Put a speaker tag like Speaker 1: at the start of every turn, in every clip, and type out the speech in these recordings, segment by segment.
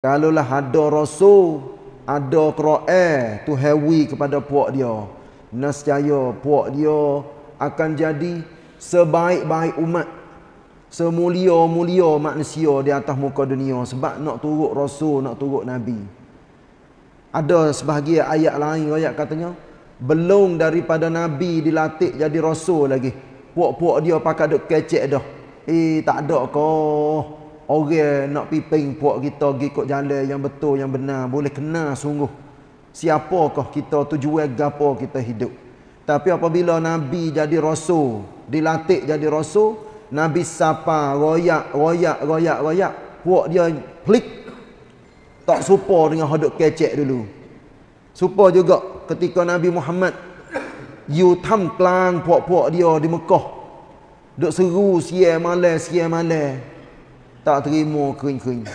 Speaker 1: Kalaulah ada rasul, ada Qur'an tu hewi kepada puak dia. Nescaya puak dia akan jadi sebaik-baik umat. Semulia-mulia manusia di atas muka dunia sebab nak turut rasul, nak turut nabi. Ada sebahagian ayat lain ayat katanya belum daripada nabi dilatih jadi rasul lagi. Puak-puak dia pakai dok kecek dah. Eh tak ada kau. Orang nak pi pengpuak kita pergi kok jalan yang betul yang benar boleh kena sungguh siapakah kita tujuan gapo kita hidup. Tapi apabila nabi jadi rasul, dilantik jadi rasul, nabi sapa royak royak royak royak puak dia klik tak serupa dengan hidup kecek dulu. Serupa juga ketika Nabi Muhammad you tam kelang puak-puak dia di Mekah. Duk seru siang malam siang malam tak terima kering-kering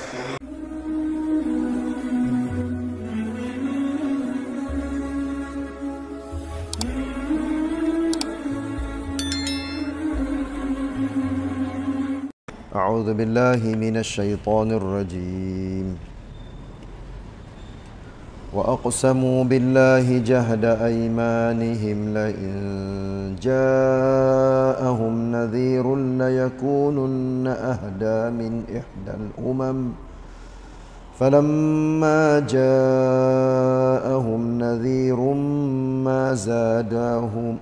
Speaker 1: أعوذ بالله من الشيطان الرجيم وأقسموا بالله جهد أيمانهم لئن جاءوا جاءهم نذير ليكونن أهدى من إحدى الأمم فلما جاءهم نذير ما زاداهم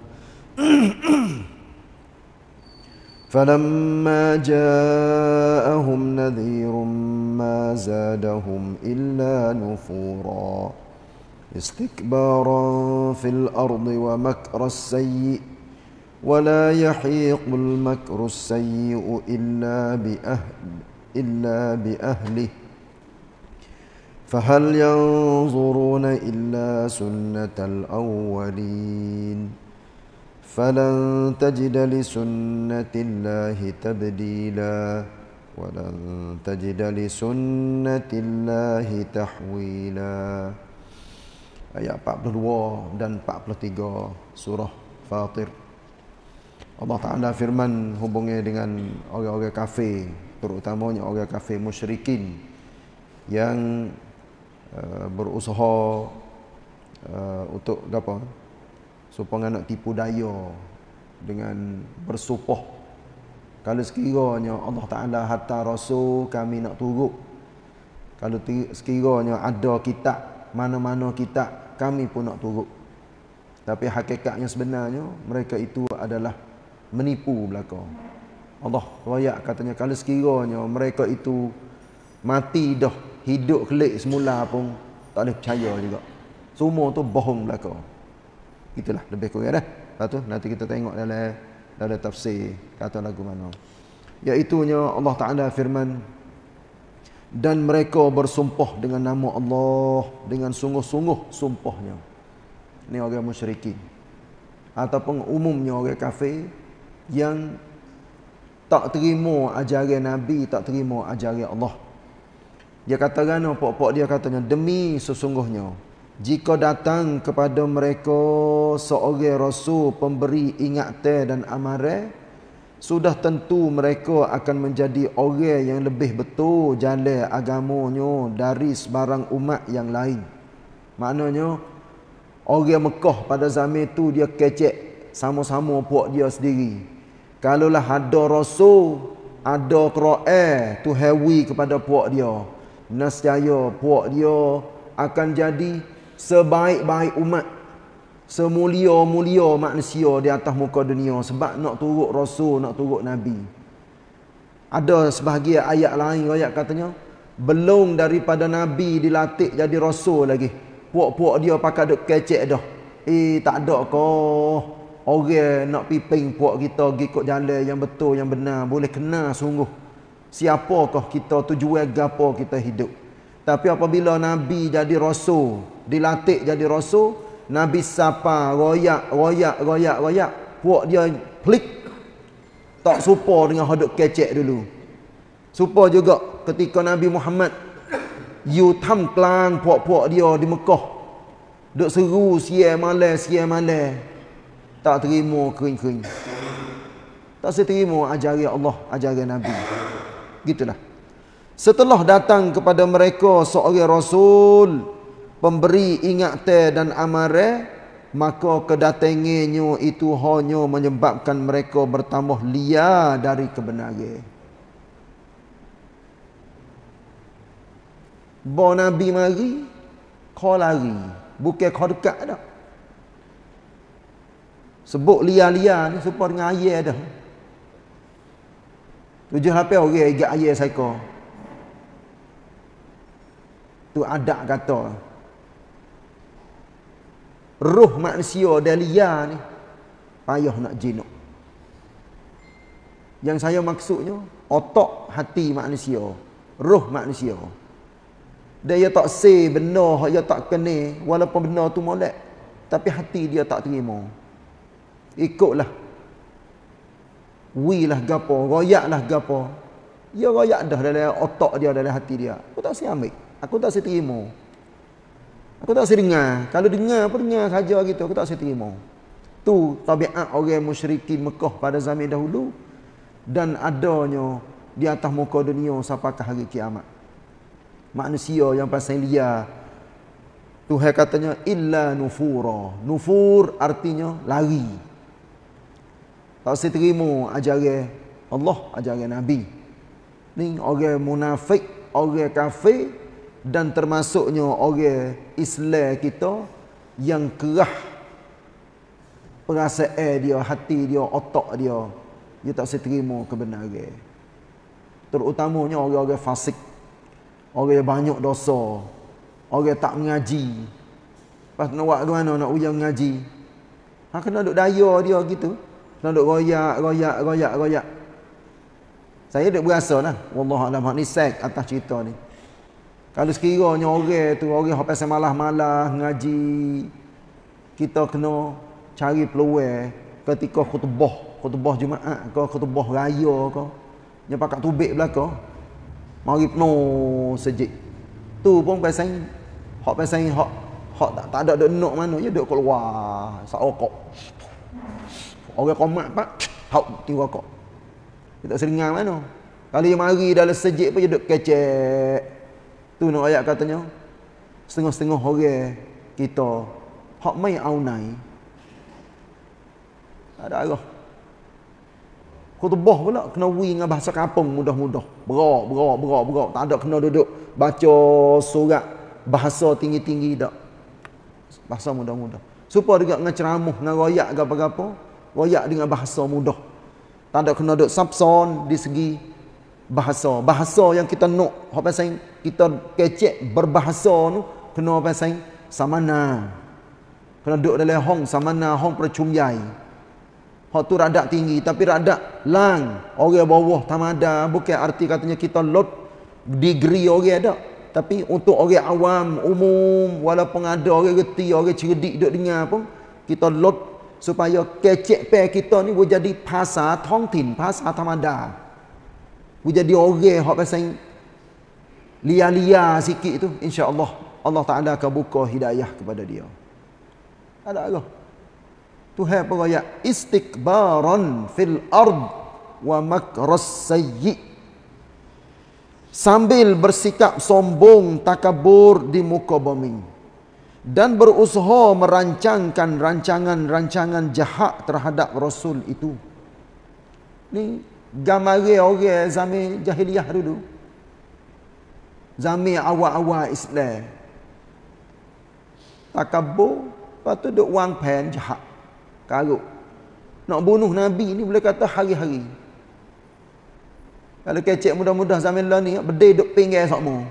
Speaker 1: فلما جاءهم نذير ما زادهم إلا نفورا استكبارا في الأرض ومكر السيئ ولا يحيق المكر السيء إلا بأهل إلا بأهله فهل ينظرون إلا سنة الأولين فلن تجد لسنة الله تبديلا ولن تجد لسنة الله تحويلا آيات 42 و 43 سورة فاطر Allah Ta'ala firman hubungi dengan orang-orang kafir terutamanya orang kafir musyrikin yang uh, berusaha uh, untuk apa supaya nak tipu daya dengan bersupah kalau sekiranya Allah Ta'ala hatta Rasul kami nak turut kalau sekiranya ada kitab mana-mana kitab kami pun nak turut tapi hakikatnya sebenarnya mereka itu adalah menipu belaka. Allah royak katanya kalau sekiranya mereka itu mati dah hidup kelik semula pun tak boleh percaya juga. Semua tu bohong belaka. Itulah lebih kurang ya dah. Lepas tu nanti kita tengok dalam dalam tafsir kata lagu mana. Iaitunya Allah Ta'ala firman dan mereka bersumpah dengan nama Allah dengan sungguh-sungguh sumpahnya. Ini orang musyrikin. Ataupun umumnya orang kafir yang tak terima ajaran Nabi, tak terima ajaran Allah. Dia kata kan, pokok-pokok dia katanya, demi sesungguhnya, jika datang kepada mereka seorang rasul pemberi ingatan dan amaran, sudah tentu mereka akan menjadi orang yang lebih betul jalan agamanya dari sebarang umat yang lain. Maknanya, orang Mekah pada zaman itu dia kecek sama-sama puak dia sendiri. Kalaulah ada rasul, ada qira'a tu hawi kepada puak dia. nasjaya puak dia akan jadi sebaik-baik umat. Semulia-mulia manusia di atas muka dunia sebab nak turut rasul, nak turut nabi. Ada sebahagian ayat lain ayat katanya belum daripada nabi dilatih jadi rasul lagi. Puak-puak dia pakai dok kecek dah. Eh tak ada kau orang nak pi pengpuak kita pergi kok jalan yang betul yang benar boleh kena sungguh siapakah kita tujuan gapo kita hidup tapi apabila nabi jadi rasul dilatih jadi rasul nabi sapa royak royak royak royak puak dia klik tak serupa dengan hodok kecek dulu serupa juga ketika nabi Muhammad you tam klang puak-puak dia di Mekah duk seru sia malas sia malas tak terima kering-kering tak seterima ajari Allah ajari Nabi gitulah setelah datang kepada mereka seorang rasul pemberi ingatan dan amare, maka kedatangannya itu hanya menyebabkan mereka bertambah liar dari kebenaran Bawa Nabi mari, kau lari. Bukan kau dekat tak? Sebut lia-lia ni serupa dengan ayah dah. Tujuh hape orang okay, igat ayah saya Tu adat kata. Ruh manusia dan lia ni payah nak jinuk. Yang saya maksudnya otak hati manusia, ruh manusia. Dia ya tak say benar, dia tak kena walaupun benar tu molek. Tapi hati dia tak terima ikutlah wi lah gapo royak lah gapo dia ya royak dah dalam otak dia dalam hati dia aku tak sini ambil aku tak sini terima aku tak sini dengar kalau dengar apa dengar saja gitu aku tak sini terima tu tabiat orang musyrikin Mekah pada zaman dahulu dan adanya di atas muka dunia sampai hari kiamat manusia yang pasal dia Tuhan katanya illa nufura. Nufur artinya lari. Tak saya terima ajaran Allah, ajaran Nabi. Ni orang munafik, orang kafir dan termasuknya orang Islam kita yang kerah perasaan dia, hati dia, otak dia. Dia tak saya terima kebenaran. Terutamanya orang-orang fasik. Orang yang banyak dosa. Orang tak mengaji. Lepas nak buat mana nak ujian mengaji. Ha, kena duduk daya dia gitu. Nak duk royak, royak, royak, royak. Saya duk berasa lah. Wallahualam, ni sek atas cerita ni. Kalau sekiranya orang tu, orang yang pasal malah-malah, ngaji, kita kena cari peluang ketika khutbah, khutbah Jumaat ke, khutbah raya ke, yang pakat tubik belakang, mari penuh sejik. Tu pun pasal ni. Hak pasal ni, hak, hak tak, tak ada duk nak mana, dia duk keluar, sakokok. Orang komat pak, hauk ti rokok. Dia tak seringan mana. Lah Kali dia mari dalam sejik pun dia duk kecek. Tu nak ayat katanya. Setengah-setengah orang kita hak mai aunai. Ada Allah. Khutbah pula kena wi dengan bahasa Kapung mudah-mudah. Berak, berak, berak, berak. Tak ada kena duduk baca surat bahasa tinggi-tinggi dak. Bahasa mudah-mudah. Supaya juga dengan ceramah, dengan royak apa-apa royak dengan bahasa mudah. Tak ada kena duk subson di segi bahasa. Bahasa yang kita nak, apa yang kita kecek berbahasa tu, kena apa yang samana. Kena duduk dalam hong samana, hong percumyai. Hak tu radak tinggi, tapi radak lang. Orang bawah tamada, bukan arti katanya kita lot degree orang ada. Tapi untuk orang awam, umum, wala pengada orang reti, orang cerdik dok dengar pun, kita lot supaya kecek pe kita ni boleh jadi bahasa tong tin, bahasa tamada. Boleh jadi orang hok pasang lia-lia sikit tu insya-Allah Allah Taala akan buka hidayah kepada dia. Ada ke? Tu hai apa ya? Istikbaran fil ard wa makras sayyi. Sambil bersikap sombong takabur di muka bumi dan berusaha merancangkan rancangan-rancangan jahat terhadap rasul itu. Ini gamari orang zaman jahiliah dulu. Zaman awal-awal Islam. Takabur, lepas tu duk wang pen jahat. Karuk. Nak bunuh nabi ini boleh kata hari-hari. Kalau kecik mudah-mudah zaman lah ni, berdeh duk pinggir semua.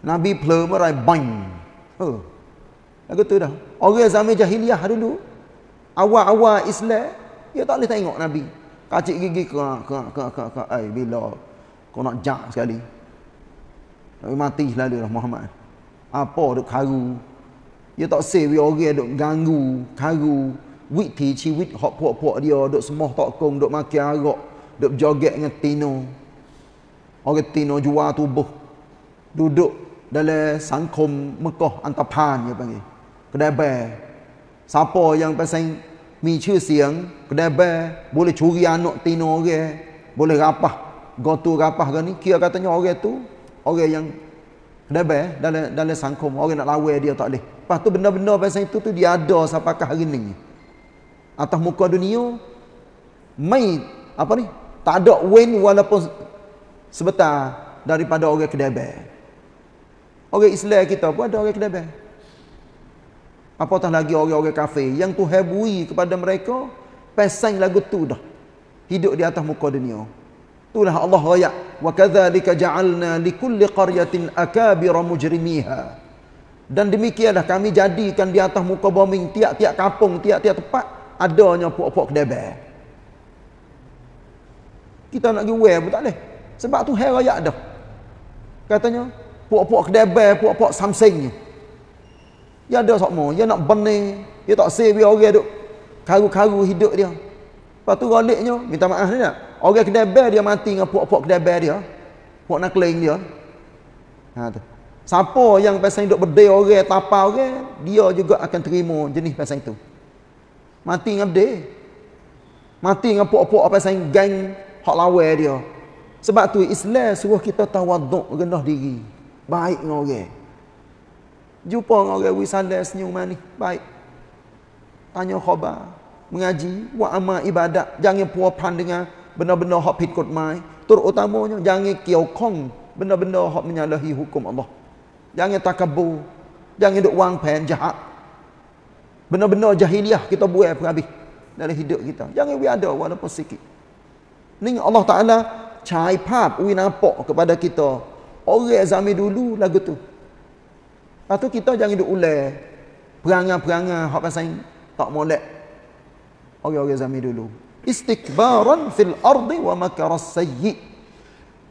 Speaker 1: Nabi pula marai bang. Oh. aku tahu dah. Orang zaman jahiliah dulu, awal-awal Islam, dia tak boleh tengok Nabi. Kacik gigi, ke ke ke ke ke, Eh, bila kau nak jak sekali. Tapi mati selalu dah Muhammad. Apa duk karu. Dia tak say we orang duk ganggu, karu. Witi, ciwit, hot puak-puak dia, duk semua tak kong, duk makin arak. Duk joget dengan tino. Orang tino jual tubuh. Duduk dalam sang kom Mekah antapan dia panggil kedai bear siapa yang pasang mi chue siang kedai bear boleh curi anak tino orang boleh rapah gotu rapah ni, kia katanya orang tu orang yang kedai bear dalam dalam sang orang nak lawan dia tak boleh lepas tu benda-benda pasang itu tu dia ada sampai hari ni atas muka dunia mai apa ni tak ada win walaupun sebentar daripada orang kedai bear Orang Islam kita pun ada orang kedai Apatah lagi orang-orang kafe yang tu beri kepada mereka pesan lagu tu dah. Hidup di atas muka dunia. Itulah Allah raya. Wa kadzalika ja'alna likulli qaryatin akabira mujrimiha. Dan demikianlah kami jadikan di atas muka bumi tiap-tiap kampung, tiap-tiap tempat adanya puak-puak kedai kita nak pergi wear pun tak boleh. Sebab tu hari raya dah. Katanya, puak-puak kedebel, puak-puak samseng. Ya, dia ada sama, dia nak bening, dia ya, tak save dia ya, orang duk karu-karu hidup dia. Lepas tu galiknya, minta maaf ni tak? Orang kedebel dia mati dengan puak-puak kedebel dia. Puak nak keling dia. Ha, tu. Siapa yang pasang hidup berdeh orang, tapa orang, dia juga akan terima jenis pasang itu. Mati dengan berdeh. Mati dengan puak-puak pasang geng hak lawa dia. Sebab tu Islam suruh kita tawaduk rendah diri baik dengan orang. Jumpa dengan orang wisanda senyum manis, baik. Tanya khabar, mengaji, buat amal ibadat, jangan puapan dengan benda-benda hak pitkut mai. Terutamanya jangan kiokong benda-benda hak menyalahi hukum Allah. Jangan takabur, jangan duk wang pen jahat. Benda-benda jahiliah kita buat apa habis dalam hidup kita. Jangan we ada walaupun sikit. Ning Allah Taala cai pap we nampak kepada kita orang zami dulu lagu tu. Lepas tu kita jangan duk ulai perangan-perangan hak pasal tak molek orang-orang zami dulu. Istikbaran fil ardi wa makaras sayyi.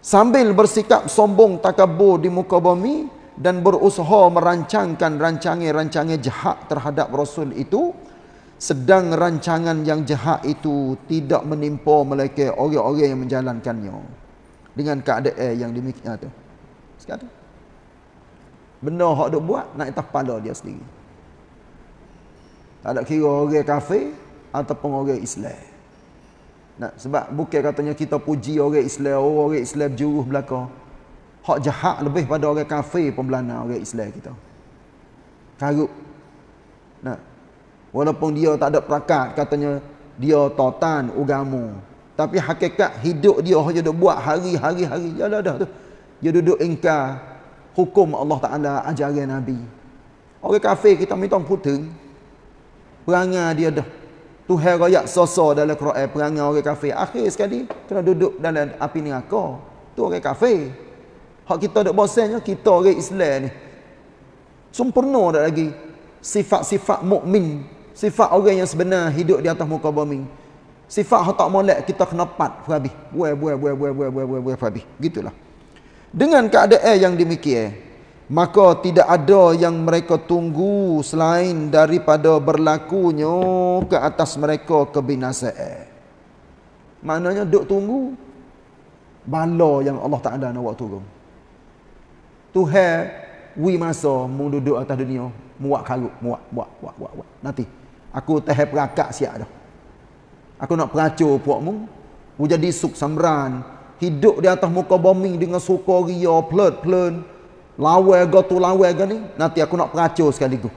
Speaker 1: Sambil bersikap sombong takabur di muka bumi dan berusaha merancangkan rancangan-rancangan jahat terhadap Rasul itu, sedang rancangan yang jahat itu tidak menimpa mereka orang-orang yang menjalankannya dengan keadaan yang demikian tu sekarang. Benda hak duk buat nak atas kepala dia sendiri. Tak ada kira orang kafir ataupun orang Islam. Nah, sebab bukan katanya kita puji orang Islam, oh, orang Islam juruh belaka. Hak jahat lebih pada orang kafir pembelana orang Islam kita. Karut. Nah. Walaupun dia tak ada perakat katanya dia totan agama. Tapi hakikat hidup dia hanya dia buat hari-hari-hari. Ya dah tu dia duduk ingkar hukum Allah Ta'ala ajaran Nabi orang kafir kita minta puting perangai dia dah Tuhan rakyat sosok dalam Quran perangai orang kafir akhir sekali kena duduk dalam api neraka tu orang kafir hak kita duduk bosannya kita orang Islam ni sempurna dah lagi sifat-sifat mukmin sifat orang yang sebenar hidup di atas muka bumi sifat hak tak molek kita kena pat habis buai buai buai buai buai buai buai habis gitulah dengan keadaan yang demikian Maka tidak ada yang mereka tunggu selain daripada berlakunya ke atas mereka kebinasaan. Maknanya duk tunggu bala yang Allah Taala nak waktu tu. Tuhan wi masa mu duduk atas dunia, muak karut, muak, muak, muak, muak, muak. Nanti aku teh perakak siap dah. Aku nak peracur puak mu, mu jadi suk samran, hidup di atas muka bumi dengan suka ria plet plen lawa ga tu lawa ga ni nanti aku nak peracau sekali tu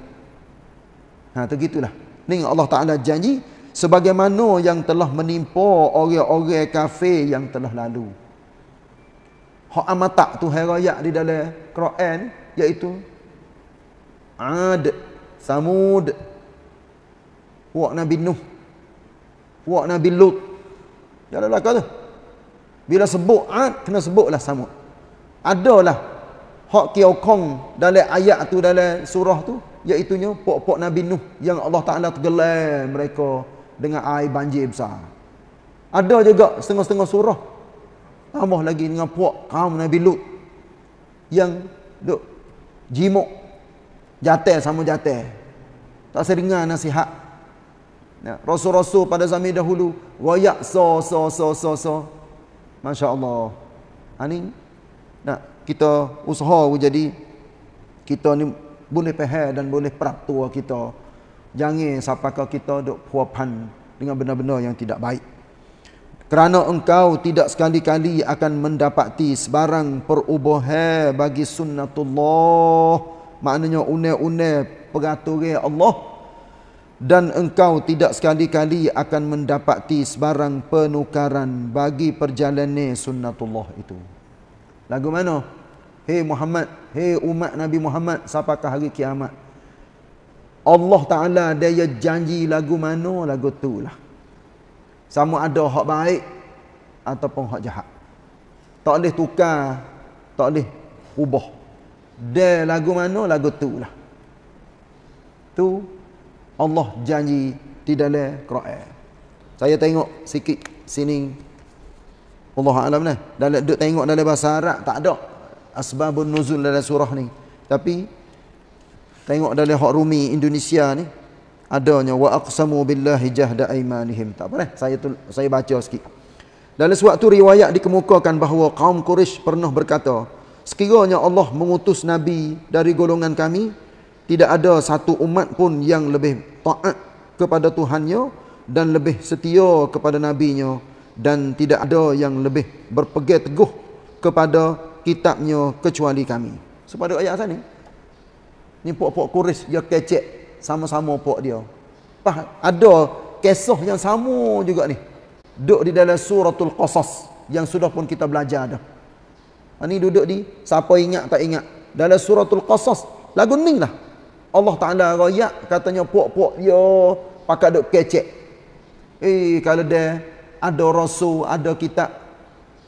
Speaker 1: ha tu gitulah ni Allah Taala janji sebagaimana yang telah menimpa orang-orang kafir yang telah lalu hak amata tu herayat di dalam Quran iaitu ad samud wa nabi nuh wa nabi lut dalam kata tu bila sebut ad, ha, kena sebutlah samud. Adalah hak Kong dalam ayat tu dalam surah tu, iaitunya pok-pok Nabi Nuh yang Allah Ta'ala tergelar mereka dengan air banjir besar. Ada juga setengah-setengah surah. Tambah lagi dengan puak kaum Nabi Lut yang duk jimuk jatel sama jatel. Tak seringan nasihat. Rasul-rasul pada zaman dahulu wayak so so so so so Masya Allah. Ini ha, nak kita usaha jadi kita ni boleh peher dan boleh peraptua kita. Jangan sampai kita duk puapan dengan benda-benda yang tidak baik. Kerana engkau tidak sekali-kali akan mendapati sebarang perubahan bagi sunnatullah. Maknanya unai-unai peraturan Allah dan engkau tidak sekali-kali akan mendapati sebarang penukaran bagi perjalanan sunnatullah itu. Lagu mana? Hei Muhammad, hei umat Nabi Muhammad, siapakah hari kiamat? Allah Ta'ala dia janji lagu mana, lagu tu lah. Sama ada hak baik ataupun hak jahat. Tak boleh tukar, tak boleh ubah. Dia lagu mana, lagu tu lah. Tu Allah janji di dalam Quran. Saya tengok sikit sini. Allah alam lah. Dalam duk tengok dalam bahasa Arab tak ada asbabun nuzul dalam surah ni. Tapi tengok dalam hak rumi Indonesia ni adanya wa aqsamu billahi jahda aymanihim. Tak apa lah. Saya tu, saya baca sikit. Dalam suatu riwayat dikemukakan bahawa kaum Quraisy pernah berkata, sekiranya Allah mengutus nabi dari golongan kami, tidak ada satu umat pun yang lebih taat kepada Tuhannya dan lebih setia kepada nabinya dan tidak ada yang lebih berpegang teguh kepada kitabnya kecuali kami. Sepada ayat sana ni. Ni puak-puak kuris dia kecek sama-sama puak dia. Pah, ada kisah yang sama juga ni. Duduk di dalam suratul qasas yang sudah pun kita belajar dah. Ini ha, duduk di siapa ingat tak ingat. Dalam suratul qasas lagu ni lah. Allah Ta'ala rakyat katanya puak-puak dia pakai duk kecek. Eh, kalau dia ada rasul, ada kitab,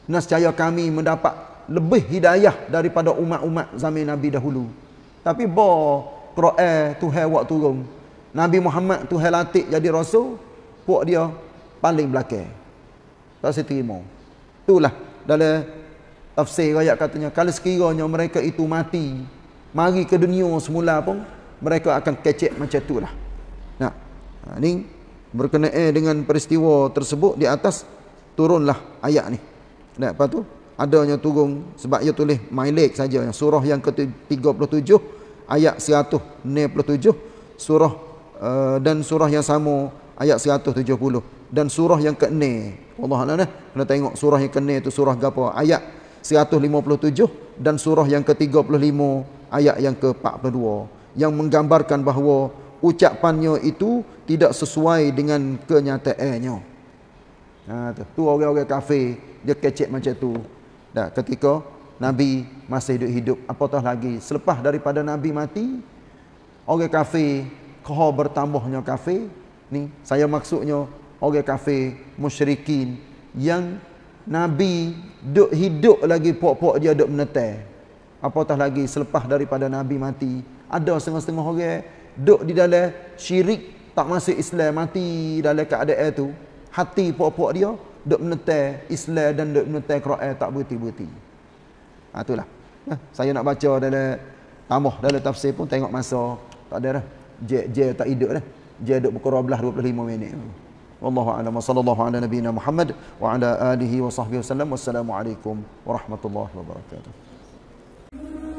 Speaker 1: nascaya kami mendapat lebih hidayah daripada umat-umat zaman Nabi dahulu. Tapi ba, Quran Tuhan waktu turun. Nabi Muhammad Tuhan latih jadi rasul, puak dia paling belakang. Tak saya Itulah dalam tafsir rakyat katanya, kalau sekiranya mereka itu mati, mari ke dunia semula pun, mereka akan kecek macam lah. Nah, ini ha, ni berkenaan dengan peristiwa tersebut di atas turunlah ayat ni. Nah, apa tu? Adanya turun sebab ia tulis Malik saja yang surah yang ke-37 ayat 167 surah uh, dan surah yang sama ayat 170 dan surah yang ke-6. Allah Allah eh. nah, kena tengok surah yang ke-6 itu surah gapo? Ayat 157 dan surah yang ke-35 ayat yang ke-42 yang menggambarkan bahawa ucapannya itu tidak sesuai dengan kenyataannya. Ha tu, tu orang-orang kafir dia kecek macam tu. Dah ketika Nabi masih hidup, -hidup apatah lagi selepas daripada Nabi mati orang kafir kah bertambahnya kafir ni saya maksudnya orang kafir musyrikin yang Nabi duk hidup lagi pok-pok dia duk menetai apatah lagi selepas daripada Nabi mati ada setengah-setengah orang duduk di dalam syirik tak masuk Islam mati dalam keadaan itu hati puak-puak dia duduk menetai Islam dan duduk menetai Quran tak berhenti-henti ha, itulah ha, saya nak baca dalam tambah dalam tafsir pun tengok masa tak ada dah je, tak hidup dah je duduk berkurau belah 25 minit Wallahu a'lam wa sallallahu ala nabiyyina Muhammad wa ala alihi wa sahbihi wasallam wassalamu alaikum warahmatullahi wabarakatuh Thank you.